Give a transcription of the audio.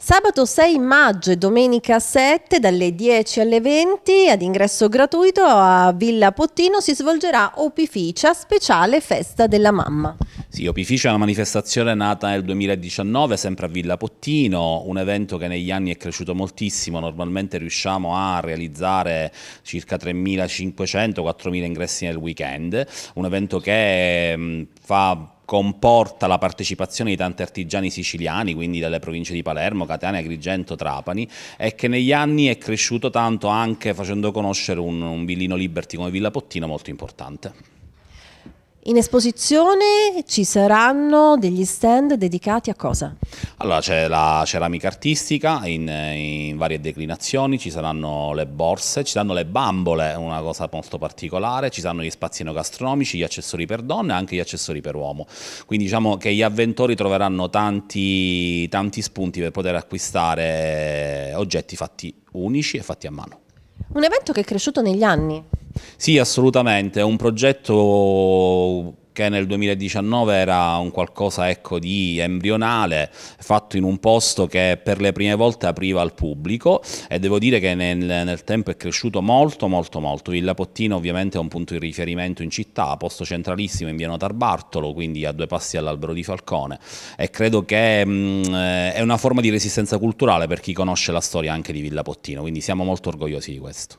Sabato 6 maggio e domenica 7 dalle 10 alle 20 ad ingresso gratuito a Villa Pottino si svolgerà Opificia speciale festa della mamma. Sì, Opificia è una manifestazione nata nel 2019 sempre a Villa Pottino, un evento che negli anni è cresciuto moltissimo, normalmente riusciamo a realizzare circa 3.500-4.000 ingressi nel weekend, un evento che mm, fa comporta la partecipazione di tanti artigiani siciliani, quindi delle province di Palermo, Catania, Agrigento, Trapani, e che negli anni è cresciuto tanto anche facendo conoscere un, un villino Liberty come Villa Pottino molto importante. In esposizione ci saranno degli stand dedicati a cosa? Allora c'è la ceramica artistica in, in, varie declinazioni, ci saranno le borse, ci saranno le bambole, una cosa molto particolare, ci saranno gli spazi gastronomici, gli accessori per donne e anche gli accessori per uomo. Quindi diciamo che gli avventori troveranno tanti, tanti spunti per poter acquistare oggetti fatti unici e fatti a mano. Un evento che è cresciuto negli anni. Sì, assolutamente, è un progetto che nel 2019 era un qualcosa ecco, di embrionale, fatto in un posto che per le prime volte apriva al pubblico e devo dire che nel, nel tempo è cresciuto molto molto molto. Villa Pottino ovviamente è un punto di riferimento in città, posto centralissimo in via Tarbartolo, quindi a due passi all'albero di Falcone e credo che mh, mm, eh, è una forma di resistenza culturale per chi conosce la storia anche di Villa Pottino, quindi siamo molto orgogliosi di questo.